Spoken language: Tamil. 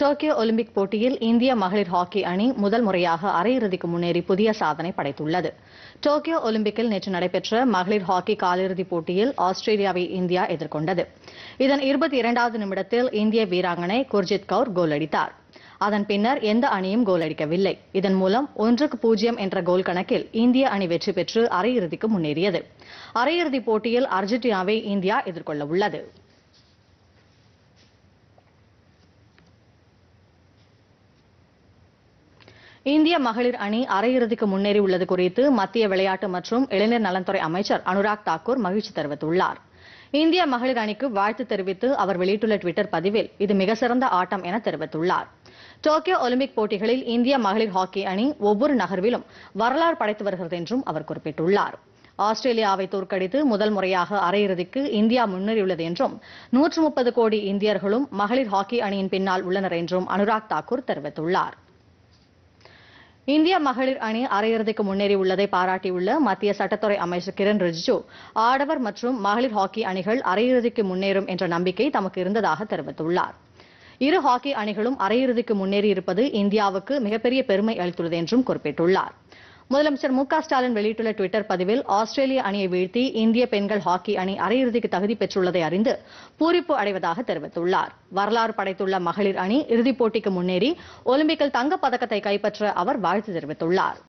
டோக்கியோ ஒலிம்பிக் போட்டியில் இந்திய மகளிர் ஹாக்கி அணி முதல் முறையாக அரையிறுதிக்கு முன்னேறி புதிய சாதனை படைத்துள்ளது டோக்கியோ ஒலிம்பிக்கில் நேற்று நடைபெற்ற மகளிர் ஹாக்கி காலிறுதிப் போட்டியில் ஆஸ்திரேலியாவை இந்தியா எதிர்கொண்டது இதன் இருபத்தி இரண்டாவது நிமிடத்தில் இந்திய வீராங்கனை குர்ஜித் கவுர் கோல் அடித்தார் அதன் பின்னர் எந்த அணியும் கோல் அடிக்கவில்லை இதன் மூலம் ஒன்றுக்கு பூஜ்ஜியம் என்ற கோல் கணக்கில் இந்திய அணி வெற்றி பெற்று அரையிறுதிக்கு முன்னேறியது அரையிறுதிப் போட்டியில் அர்ஜென்டினாவை இந்தியா எதிர்கொள்ள உள்ளது இந்திய மகளிர் அணி அரையிறுதிக்கு முன்னேறி உள்ளது குறித்து மத்திய விளையாட்டு மற்றும் இளைஞர் நலன்துறை அமைச்சர் அனுராக் தாக்கூர் மகிழ்ச்சி தெரிவித்துள்ளார் இந்திய மகளிர் அணிக்கு வாழ்த்து தெரிவித்து அவர் வெளியிட்டுள்ள டுவிட்டர் பதிவில் இது மிக சிறந்த ஆட்டம் என தெரிவித்துள்ளார் டோக்கியோ ஒலிம்பிக் போட்டிகளில் இந்திய மகளிர் ஹாக்கி அணி ஒவ்வொரு நகர்விலும் வரலாறு படைத்து வருகிறது என்றும் அவர் குறிப்பிட்டுள்ளார் ஆஸ்திரேலியாவை தோற்கடித்து முதல் முறையாக அரையிறுதிக்கு இந்தியா முன்னேறியுள்ளது என்றும் நூற்று முப்பது கோடி இந்தியர்களும் மகளிர் ஹாக்கி அணியின் பின்னால் உள்ளனர் என்றும் அனுராக் தாக்கூர் தெரிவித்துள்ளார் இந்திய மகளிர் அணி அரையிறுதிக்கு முன்னேறி உள்ளதை பாராட்டியுள்ள மத்திய சட்டத்துறை அமைச்சர் கிரண் ரிஜிஜு ஆடவர் மற்றும் மகளிர் ஹாக்கி அணிகள் அரையிறுதிக்கு முன்னேறும் என்ற நம்பிக்கை தமக்கு இருந்ததாக தெரிவித்துள்ளார் இரு ஹாக்கி அணிகளும் அரையிறுதிக்கு முன்னேறியிருப்பது இந்தியாவுக்கு மிகப்பெரிய பெருமை அளித்துள்ளது என்றும் குறிப்பிட்டுள்ளார் முதலமைச்சர் மு ஸ்டாலின் வெளியிட்டுள்ள டுவிட்டர் பதிவில் ஆஸ்திரேலிய அணியை வீழ்த்தி இந்திய பெண்கள் ஹாக்கி அணி அரையிறுதிக்கு தகுதி பெற்றுள்ளதை அறிந்து பூரிப்பு அடைவதாக தெரிவித்துள்ளார் வரலாறு படைத்துள்ள மகளிர் அணி இறுதிப் போட்டிக்கு முன்னேறி ஒலிம்பிக்கில் தங்கப் பதக்கத்தை கைப்பற்ற அவர் வாழ்த்து தெரிவித்துள்ளார்